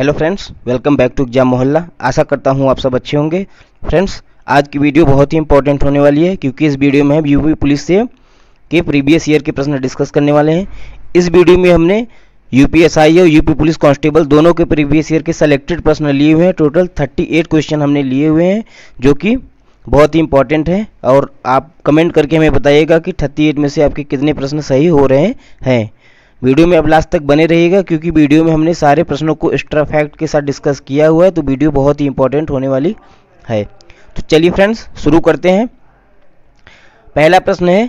hello friends welcome back to exam मोहल्ला आशा करता हूँ आप सब अच्छे होंगे फ्रेंड्स आज की वीडियो बहुत ही इंपॉर्टेंट होने वाली है क्योंकि इस वीडियो में हम यूपी पुलिस से के प्रीवियस ईयर के प्रश्न डिस्कस करने वाले हैं इस वीडियो में हमने यूपीएसआई और यूपी पुलिस कांस्टेबल दोनों के प्रीवियस ईयर के सेलेक्टेड प्रश्न लिए हुए हैं टोटल थर्टी एट क्वेश्चन हमने लिए हुए हैं जो कि बहुत ही इंपॉर्टेंट है और आप कमेंट करके हमें बताइएगा कि थर्टी एट में से आपके कितने प्रश्न सही हो रहे हैं वीडियो में अब लास्ट तक बने रहिएगा क्योंकि वीडियो में हमने सारे प्रश्नों को एक्स्ट्रा फैक्ट के साथ डिस्कस किया हुआ है तो वीडियो बहुत ही इंपॉर्टेंट होने वाली है तो चलिए फ्रेंड्स शुरू करते हैं पहला प्रश्न है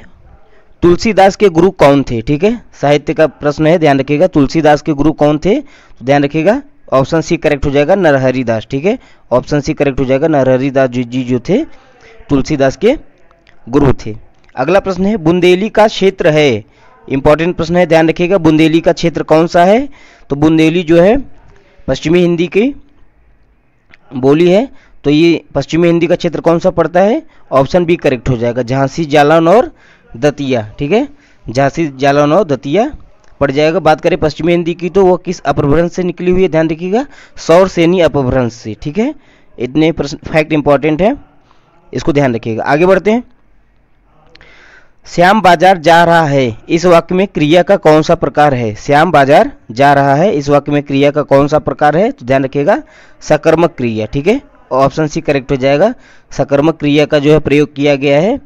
तुलसीदास के गुरु कौन थे ठीक है साहित्य का प्रश्न है ध्यान रखिएगा तुलसीदास के गुरु कौन थे तो ध्यान रखिएगा ऑप्शन सी करेक्ट हो जाएगा नरहरिदास ठीक है ऑप्शन सी करेक्ट हो जाएगा नरहरिदास जी, जी जो थे तुलसीदास के गुरु थे अगला प्रश्न है बुंदेली का क्षेत्र है इंपॉर्टेंट प्रश्न है ध्यान रखिएगा बुंदेली का क्षेत्र कौन सा है तो बुंदेली जो है पश्चिमी हिंदी की बोली है तो ये पश्चिमी हिंदी का क्षेत्र कौन सा पड़ता है ऑप्शन बी करेक्ट हो जाएगा झांसी जालौन और दतिया ठीक है झांसी जालौन और दतिया पड़ जाएगा बात करें पश्चिमी हिंदी की तो वह किस अपभ्रंश से निकली हुई है ध्यान रखिएगा सौर सैनी अपभ्रंश से ठीक है इतने प्रश्न फैक्ट इंपॉर्टेंट है इसको ध्यान रखिएगा आगे बढ़ते हैं श्याम बाजार जा रहा है इस वाक्य में क्रिया का कौन सा प्रकार है श्याम बाजार जा रहा है इस वाक्य में क्रिया का कौन सा प्रकार है तो ध्यान रखिएगा सकर्मक क्रिया ठीक है ऑप्शन सी करेक्ट हो जाएगा सकर्मक क्रिया का जो है प्रयोग किया गया है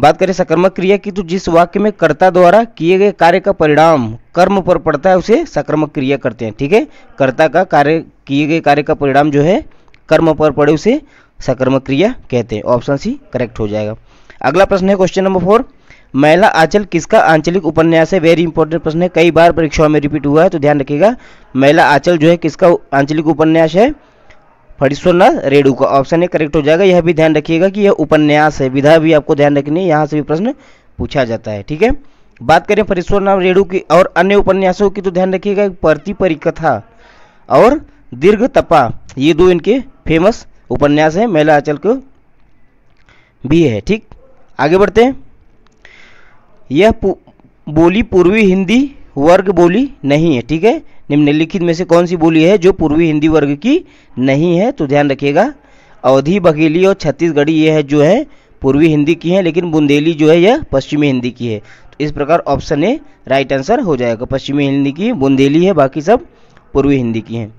बात करें सकर्मक क्रिया की तो जिस वाक्य में कर्ता द्वारा किए गए कार्य का परिणाम कर्म पर पड़ता है उसे सकर्मक क्रिया करते हैं ठीक है कर्ता का कार्य किए गए कार्य का परिणाम जो है कर्म पर पड़े उसे सकर्मक क्रिया कहते हैं ऑप्शन सी करेक्ट हो जाएगा अगला प्रश्न है क्वेश्चन नंबर फोर मैला आंचल किसका आंचलिक उपन्यास है वेरी इंपॉर्टेंट प्रश्न है कई बार परीक्षाओं में रिपीट हुआ है तो ध्यान रखिएगा मैला आंचल जो है किसका आंचलिक उपन्यास है फरीश्वरनाथ रेडू का ऑप्शन ए करेक्ट हो जाएगा यह भी ध्यान रखिएगा कि यह उपन्यास है विधा भी आपको ध्यान रखनी है यहाँ से भी प्रश्न पूछा जाता है ठीक है बात करें फरीश्वरनाथ रेणु की और अन्य उपन्यासों की तो ध्यान रखिएगा परती परिकथा और दीर्घ तपा ये दो इनके फेमस उपन्यास हैं महिला आंचल को भी है ठीक आगे बढ़ते हैं यह बोली पूर्वी हिंदी वर्ग बोली नहीं है ठीक है निम्नलिखित में से कौन सी बोली है जो पूर्वी हिंदी वर्ग की नहीं है तो ध्यान रखिएगा अवधि बघेली और छत्तीसगढ़ी यह है जो है पूर्वी हिंदी की है लेकिन बुंदेली जो है यह पश्चिमी हिंदी की है तो इस प्रकार ऑप्शन ए राइट आंसर हो जाएगा पश्चिमी हिंदी की बुंदेली है बाकी सब पूर्वी हिंदी की हैं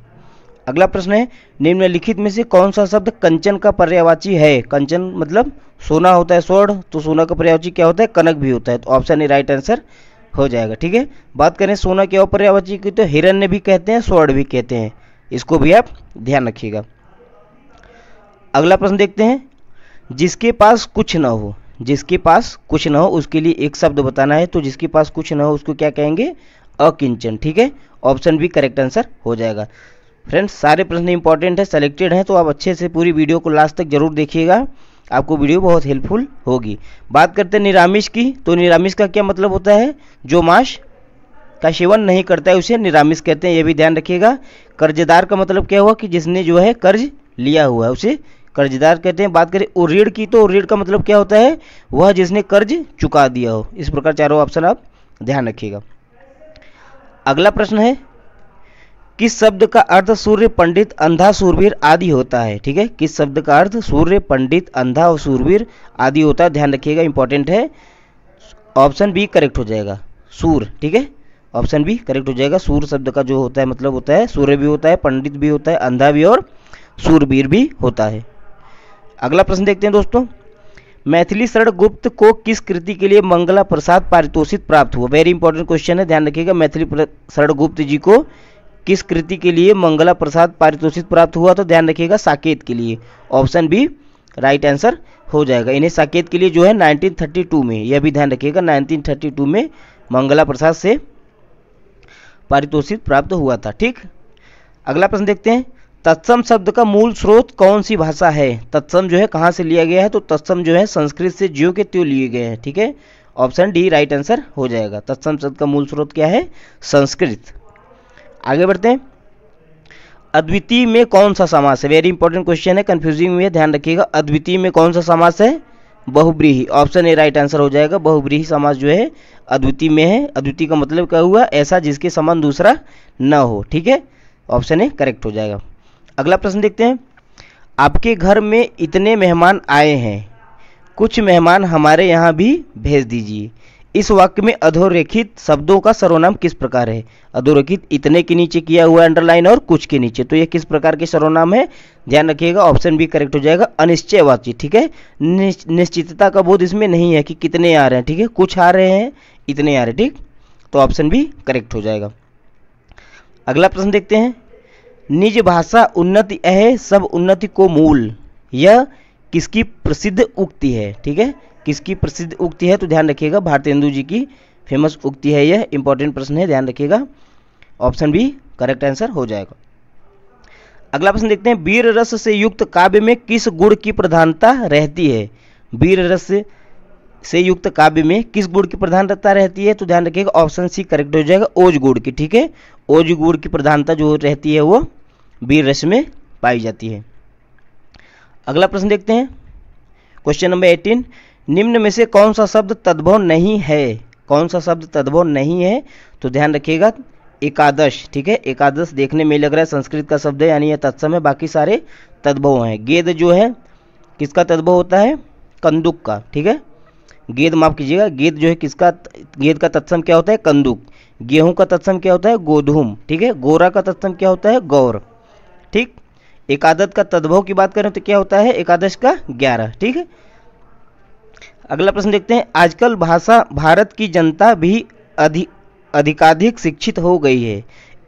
अगला प्रश्न है निम्नलिखित में से कौन सा शब्द कंचन का पर्यावाची है कंचन मतलब सोना होता है स्वर्ण तो सोना का पर्यावाची क्या होता है कनक भी होता है तो ऑप्शन ए राइट आंसर हो जाएगा ठीक है बात करें सोना के अपर्यावाची की तो हिरण्य भी कहते हैं स्वर्ण भी कहते हैं इसको भी आप ध्यान रखिएगा अगला प्रश्न देखते हैं जिसके पास कुछ ना हो जिसके पास कुछ ना हो उसके लिए एक शब्द बताना है तो जिसके पास कुछ ना हो उसको क्या कहेंगे अकिंचन ठीक है ऑप्शन भी करेक्ट आंसर हो जाएगा फ्रेंड्स सारे प्रश्न इंपॉर्टेंट है सेलेक्टेड हैं तो आप अच्छे से पूरी वीडियो को लास्ट तक जरूर देखिएगा आपको वीडियो बहुत हेल्पफुल होगी बात करते हैं निरामिष की तो निरामिष का क्या मतलब होता है जो मांस का सेवन नहीं करता है उसे निरामिष कहते हैं ये भी ध्यान रखिएगा कर्जदार का मतलब क्या हुआ कि जिसने जो है कर्ज लिया हुआ है उसे कर्जदार कहते हैं बात करें और ऋण की तो ऋण का मतलब क्या होता है वह जिसने कर्ज चुका दिया हो इस प्रकार चारों ऑप्शन आप ध्यान रखिएगा अगला प्रश्न है किस शब्द का अर्थ सूर्य पंडित अंधा सूरवीर आदि होता है ठीक है किस शब्द का अर्थ सूर्य पंडित अंधा और सूरवीर आदि होता है ध्यान रखिएगा इंपॉर्टेंट है ऑप्शन बी करेक्ट हो जाएगा सूर ठीक है ऑप्शन बी करेक्ट हो जाएगा सूर शब्द का जो होता है मतलब होता है सूर्य भी होता है पंडित भी होता है अंधा भी और सूरवीर भी होता है अगला प्रश्न देखते हैं दोस्तों मैथिली शरण गुप्त को किस कृति के लिए मंगला प्रसाद पारितोषित प्राप्त हुआ वेरी इंपॉर्टेंट क्वेश्चन है ध्यान रखिएगा मैथिली शरण गुप्त जी को किस कृति के लिए मंगला प्रसाद पारितोषिक प्राप्त हुआ तो ध्यान रखिएगा साकेत के लिए ऑप्शन बी राइट आंसर हो जाएगा इन्हें साकेत के लिए जो है 1932 में यह भी ध्यान रखिएगा 1932 में मंगला प्रसाद से पारितोषिक प्राप्त हुआ था ठीक अगला प्रश्न देखते हैं तत्सम शब्द का मूल स्रोत कौन सी भाषा है तत्सम जो है कहाँ से लिया गया है तो तत्सम जो है संस्कृत से ज्यो के त्यो लिए गए हैं ठीक है ऑप्शन डी राइट आंसर हो जाएगा तत्सम शब्द का मूल स्रोत क्या है संस्कृत आगे बढ़ते हैं अद्वितीय में कौन सा समास है वेरी इंपॉर्टेंट क्वेश्चन है कंफ्यूजिंग में ध्यान रखिएगा अद्वितीय में कौन सा समास है बहुब्रीही ऑप्शन ए राइट आंसर हो जाएगा बहुब्रीही समास जो है अद्वितीय में है अद्वितीय का मतलब क्या हुआ ऐसा जिसके समान दूसरा न हो ठीक है ऑप्शन ए करेक्ट हो जाएगा अगला प्रश्न देखते हैं आपके घर में इतने मेहमान आए हैं कुछ मेहमान हमारे यहाँ भी भेज दीजिए इस वाक्य में अधोरेखित शब्दों का सर्वनाम किस प्रकार है अधोरेखित इतने के नीचे किया हुआ अंडरलाइन और कुछ के नीचे तो यह किस प्रकार के सर्वनाम है ध्यान रखिएगा ऑप्शन बी करेक्ट हो जाएगा अनिश्चयवाची ठीक है निश्चितता का बोध इसमें नहीं है कि कितने आ रहे हैं ठीक है कुछ आ रहे हैं इतने आ रहे ठीक तो ऑप्शन बी करेक्ट हो जाएगा अगला प्रश्न देखते हैं निज भाषा उन्नति अह सब उन्नति को मूल यह किसकी प्रसिद्ध उक्ति है ठीक है किसकी प्रसिद्ध उक्ति है तो ध्यान रखिएगा भारतेंदु जी की फेमस उक्ति है यह इंपॉर्टेंट प्रश्न है ध्यान रखिएगा ऑप्शन बी करेक्ट आंसर हो जाएगा अगला प्रश्न देखते हैं वीर रस से युक्त काव्य में किस गुण की प्रधानता रहती है वीर रस से युक्त काव्य में किस गुण की प्रधानता रहती है तो ध्यान रखिएगा ऑप्शन सी करेक्ट हो जाएगा ओज गुड़ की ठीक है ओज गुड़ की प्रधानता जो रहती है वो वीर रस में पाई जाती है अगला प्रश्न देखते हैं क्वेश्चन नंबर एटीन निम्न में से कौन सा शब्द तद्भव नहीं है कौन सा शब्द तद्भव नहीं है तो ध्यान रखिएगा एकादश ठीक है एकादश देखने में लग रहा है संस्कृत का शब्द है यानी यह तत्सम है बाकी सारे तद्भव हैं गेद जो है किसका तद्भव होता है कंदुक का ठीक है गेद माफ कीजिएगा गेद जो है किसका गेद का तत्सम क्या होता है कंदुक गेहूं का तत्सम क्या होता है गोधूम ठीक है गोरा का तत्सम क्या होता है गौर ठीक एकादश का तद्भव की बात करें तो क्या होता है एकादश का ग्यारह ठीक है अगला प्रश्न देखते हैं आजकल भाषा भारत की जनता भी अधि अधिकाधिक शिक्षित हो गई है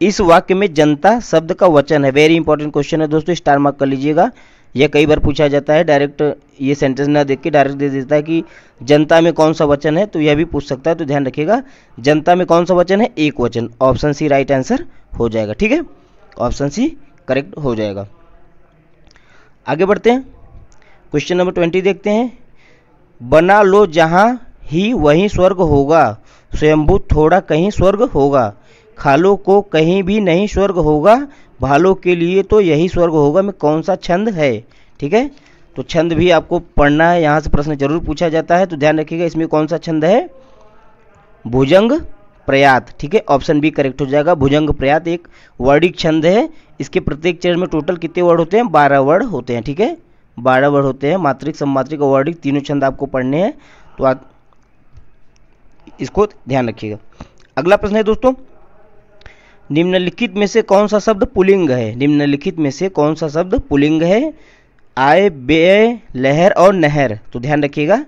इस वाक्य में जनता शब्द का वचन है वेरी इंपॉर्टेंट क्वेश्चन है दोस्तों स्टार मार्क कर लीजिएगा यह कई बार पूछा जाता है डायरेक्ट ये सेंटेंस ना देख के डायरेक्ट दे देता है कि जनता में कौन सा वचन है तो यह भी पूछ सकता है तो ध्यान रखिएगा जनता में कौन सा वचन है एक वचन ऑप्शन सी राइट आंसर हो जाएगा ठीक है ऑप्शन सी करेक्ट हो जाएगा आगे बढ़ते हैं क्वेश्चन नंबर ट्वेंटी देखते हैं बना लो जहाँ ही वहीं स्वर्ग होगा स्वयंभू थोड़ा कहीं स्वर्ग होगा खालो को कहीं भी नहीं स्वर्ग होगा भालों के लिए तो यही स्वर्ग होगा में कौन सा छंद है ठीक है तो छंद भी आपको पढ़ना है यहाँ से प्रश्न जरूर पूछा जाता है तो ध्यान रखिएगा इसमें कौन सा छंद है भुजंग प्रयात ठीक है ऑप्शन बी करेक्ट हो जाएगा भुजंग प्रयात एक वर्डिक छंद है इसके प्रत्येक चरण में टोटल कितने वर्ड होते हैं बारह वर्ड होते हैं ठीक है बारह वर्ड होते हैं मात्रिक सम्मात्रिक और वर्णिक तीनों छंद आपको पढ़ने हैं तो आप इसको ध्यान रखिएगा अगला प्रश्न है दोस्तों निम्नलिखित में से कौन सा शब्द पुलिंग है निम्नलिखित में से कौन सा शब्द पुलिंग है आय व्यय लहर और नहर तो ध्यान रखिएगा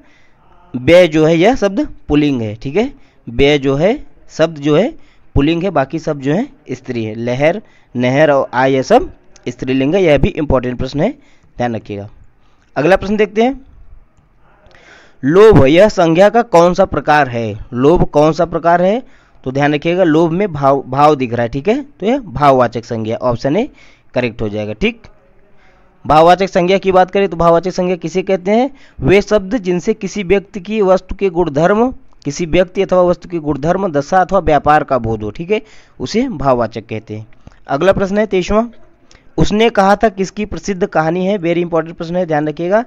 व्यय जो है यह शब्द पुलिंग है ठीक है व्यय जो है शब्द जो है पुलिंग है बाकी सब जो है स्त्री है लहर नहर और आय यह सब स्त्रीलिंग है यह भी इंपॉर्टेंट प्रश्न है ध्यान रखिएगा अगला प्रश्न देखते हैं लोभ यह संज्ञा का कौन सा प्रकार है लोभ कौन सा प्रकार है तो ध्यान रखिएगा लोभ में भाव भाव दिख रहा है ठीक है तो यह भाववाचक संज्ञा ऑप्शन ए करेक्ट हो जाएगा ठीक भाववाचक संज्ञा की बात करें तो भाववाचक संज्ञा किसे कहते हैं वे शब्द जिनसे किसी व्यक्ति की वस्तु के गुणधर्म किसी व्यक्ति अथवा वस्तु के गुणधर्म दशा अथवा व्यापार का बोध हो ठीक है उसे भाववाचक कहते हैं अगला प्रश्न है तेईसवा उसने कहा था किसकी प्रसिद्ध कहानी है वेरी इंपॉर्टेंट प्रश्न है ध्यान रखिएगा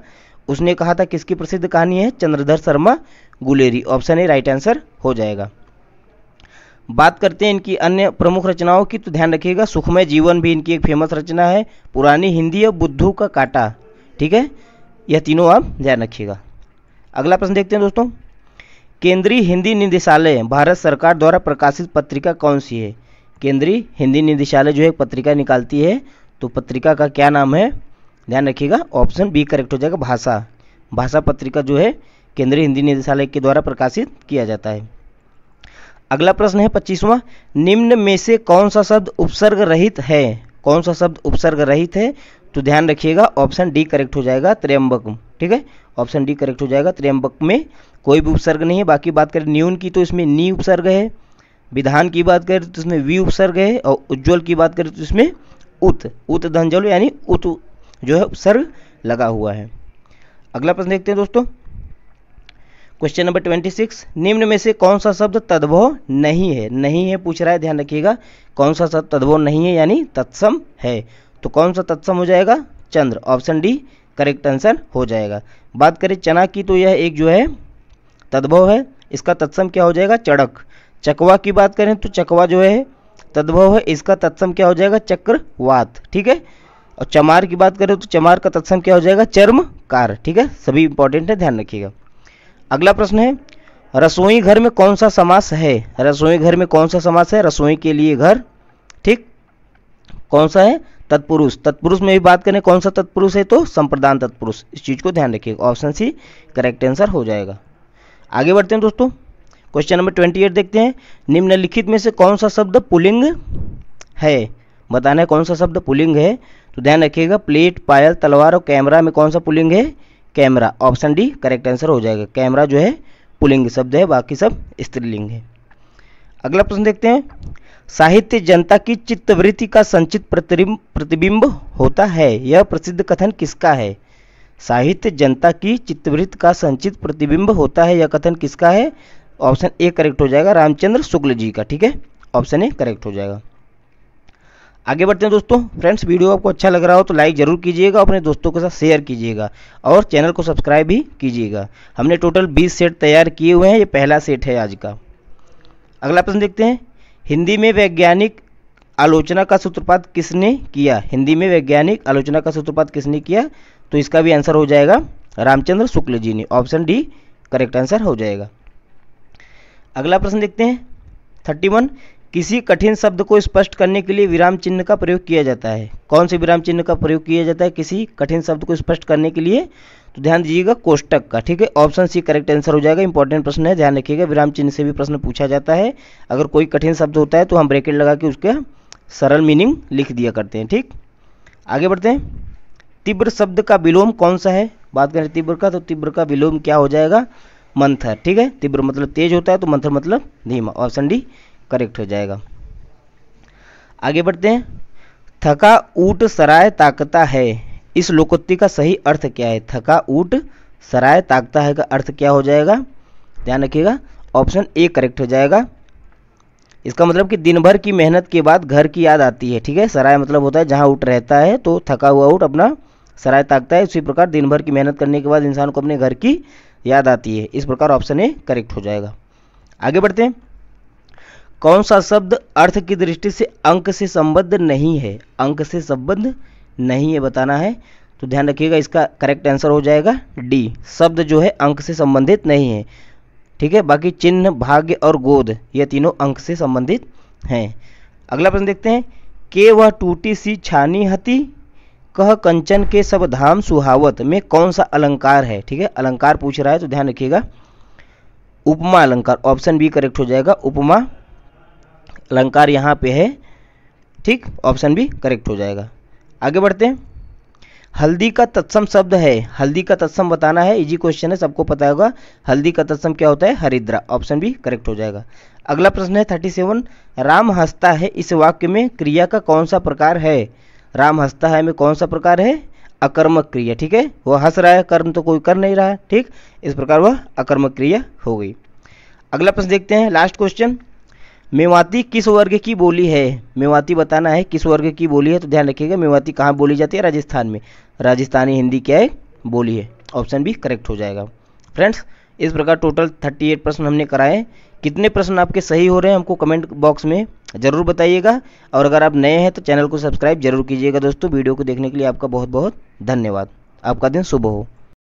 उसने कहा था किसकी प्रसिद्ध कहानी है Chandradhar Sharma Guleri option A right answer हो जाएगा बात करते हैं इनकी अन्य प्रमुख रचनाओं की तो ध्यान रखिएगा सुखमय जीवन भी इनकी एक फेमस रचना है पुरानी हिंदी और बुद्धू का काटा ठीक है यह तीनों आप ध्यान रखिएगा अगला प्रश्न देखते हैं दोस्तों केंद्रीय हिंदी निदेशालय भारत सरकार द्वारा प्रकाशित पत्रिका कौन सी है केंद्रीय हिंदी निदेशालय जो है पत्रिका निकालती है तो पत्रिका का क्या नाम है ध्यान रखिएगा ऑप्शन बी करेक्ट हो जाएगा भाषा भाषा पत्रिका जो है केंद्रीय हिंदी निदेशालय के द्वारा प्रकाशित किया जाता है अगला प्रश्न है पच्चीसवा निम्न में से कौन सा शब्द उपसर्ग रहित है कौन सा शब्द उपसर्ग रहित है तो ध्यान रखिएगा ऑप्शन डी करेक्ट हो जाएगा त्रियम्बक ठीक है ऑप्शन डी करेक्ट हो जाएगा त्रियम्बक में कोई भी उपसर्ग नहीं है बाकी बात करें न्यून की तो इसमें नी उपसर्ग है विधान की बात करें तो इसमें वी उपसर्ग है और उज्ज्वल की बात करें तो इसमें उत उत धनजल यानी उत जो है उपसर्ग लगा हुआ है अगला प्रश्न देखते हैं दोस्तों क्वेश्चन नंबर ट्वेंटी सिक्स निम्न में से कौन सा शब्द तद्भव नहीं है नहीं है पूछ रहा है ध्यान रखिएगा कौन सा शब्द तद्भव नहीं है यानी तत्सम है तो कौन सा तत्सम हो जाएगा चंद्र ऑप्शन डी करेक्ट आंसर हो जाएगा बात करें चना की तो यह एक जो है तद्भव है इसका तत्सम क्या हो जाएगा चड़क चकवा की बात करें तो चकवा जो है तद्भव है इसका तत्सम क्या हो जाएगा चक्रवात ठीक है और चमार की बात करें तो चमार का तत्सम क्या हो जाएगा चर्म कार ठीक है सभी इंपॉर्टेंट है ध्यान रखिएगा अगला प्रश्न है रसोई घर में कौन सा समास है रसोई घर में कौन सा समास है रसोई के लिए घर ठीक कौन सा है तत्पुरुष तत्पुरुष में भी बात करें कौन सा तत्पुरुष है तो संप्रदान तत्पुरुष इस चीज को ध्यान रखिएगा ऑप्शन सी करेक्ट आंसर हो जाएगा आगे बढ़ते हैं दोस्तों क्वेश्चन नंबर ट्वेंटी एट देखते हैं निम्नलिखित में से कौन सा शब्द पुलिंग है बताना है कौन सा शब्द पुलिंग है तो ध्यान रखिएगा प्लेट पायल तलवार और कैमरा में कौन सा पुलिंग है camera option D correct answer हो जाएगा कैमरा जो है पुलिंग शब्द है बाकी सब स्त्रीलिंग है अगला प्रश्न देखते हैं साहित्य जनता की चित्तवृत्ति का संचित प्रतिबिंब होता है यह प्रसिद्ध कथन किसका है साहित्य जनता की चित्तवृत्ति का संचित प्रतिबिंब होता है यह कथन किसका है ऑप्शन ए करेक्ट हो जाएगा रामचंद्र शुक्ल जी का ठीक है ऑप्शन ए करेक्ट हो जाएगा आगे बढ़ते हैं दोस्तों फ्रेंड्स वीडियो आपको अच्छा लग रहा हो तो लाइक जरूर कीजिएगा अपने दोस्तों के साथ शेयर कीजिएगा और चैनल को सब्सक्राइब भी कीजिएगा हमने टोटल 20 सेट तैयार किए हुए हैं ये पहला सेट है आज का अगला प्रश्न देखते हैं हिंदी में वैज्ञानिक आलोचना का सूत्रपात किसने किया हिंदी में वैज्ञानिक आलोचना का सूत्रपात किसने किया तो इसका भी आंसर हो जाएगा रामचंद्र शुक्ल जी ने ऑप्शन डी करेक्ट आंसर हो जाएगा अगला प्रश्न देखते हैं थर्टी वन किसी कठिन शब्द को स्पष्ट करने के लिए विराम चिन्ह का प्रयोग किया जाता है कौन से विराम चिन्ह का प्रयोग किया जाता है किसी कठिन शब्द को स्पष्ट करने के लिए तो ध्यान दीजिएगा कोष्टक का ठीक है ऑप्शन सी करेक्ट आंसर हो जाएगा इंपॉर्टेंट प्रश्न है ध्यान रखिएगा विराम चिन्ह से भी प्रश्न पूछा जाता है अगर कोई कठिन शब्द होता है तो हम ब्रेकेट लगा के उसका सरल मीनिंग लिख दिया करते हैं ठीक आगे बढ़ते हैं तीव्र शब्द का विलोम कौन सा है बात करें तीव्र का तो तीव्र का विलोम क्या हो जाएगा मंथर ठीक है तीव्र मतलब तेज होता है तो मंथर मतलब धीमा ऑप्शन डी करेक्ट हो जाएगा आगे बढ़ते हैं थका ऊट सराय ताकता है इस लोकोत्ति का सही अर्थ क्या है थका ऊट सराय ताकता है का अर्थ क्या हो जाएगा ध्यान रखिएगा ऑप्शन ए करेक्ट हो जाएगा इसका मतलब कि दिन भर की मेहनत के बाद घर की याद आती है ठीक है सराय मतलब होता है जहां ऊट रहता है तो थका हुआ ऊट अपना सराय ताकता है उसी प्रकार दिन भर की मेहनत करने के बाद इंसान को अपने घर की याद आती है इस प्रकार ऑप्शन ए करेक्ट हो जाएगा आगे बढ़ते हैं कौन सा शब्द अर्थ की दृष्टि से अंक से संबद्ध नहीं है अंक से संबद्ध नहीं है बताना है तो ध्यान रखिएगा इसका करेक्ट आंसर हो जाएगा डी शब्द जो है अंक से संबंधित नहीं है ठीक है बाकी चिन्ह भाग्य और गोद ये तीनों अंक से संबंधित हैं अगला प्रश्न देखते हैं के वह टूटी सी छानी हती कह कंचन के सब धाम सुहावत में कौन सा अलंकार है ठीक है अलंकार पूछ रहा है तो ध्यान रखिएगा उपमा अलंकार ऑप्शन बी करेक्ट हो जाएगा उपमा अलंकार यहाँ पे है ठीक ऑप्शन बी करेक्ट हो जाएगा आगे बढ़ते हैं हल्दी का तत्सम शब्द है हल्दी का तत्सम बताना है इजी क्वेश्चन है सबको पता होगा हल्दी का तत्सम क्या होता है हरिद्रा ऑप्शन बी करेक्ट हो जाएगा अगला प्रश्न है थर्टी सेवन राम हंसता है इस वाक्य में क्रिया का कौन सा प्रकार है राम हंसता है में कौन सा प्रकार है अकर्मक क्रिया ठीक है वह हंस रहा है कर्म तो कोई कर नहीं रहा है ठीक इस प्रकार वह अकर्मक क्रिया हो गई अगला प्रश्न देखते हैं लास्ट क्वेश्चन मेवाती किस वर्ग की बोली है मेवाती बताना है किस वर्ग की बोली है तो ध्यान रखिएगा मेवाती कहाँ बोली जाती है राजस्थान में राजस्थानी हिंदी क्या है बोली है ऑप्शन भी करेक्ट हो जाएगा फ्रेंड्स इस प्रकार टोटल थर्टी एट प्रश्न हमने कराए कितने प्रश्न आपके सही हो रहे हैं हमको कमेंट बॉक्स में ज़रूर बताइएगा और अगर आप नए हैं तो चैनल को सब्सक्राइब जरूर कीजिएगा दोस्तों वीडियो को देखने के लिए आपका बहुत बहुत धन्यवाद आपका दिन शुभ हो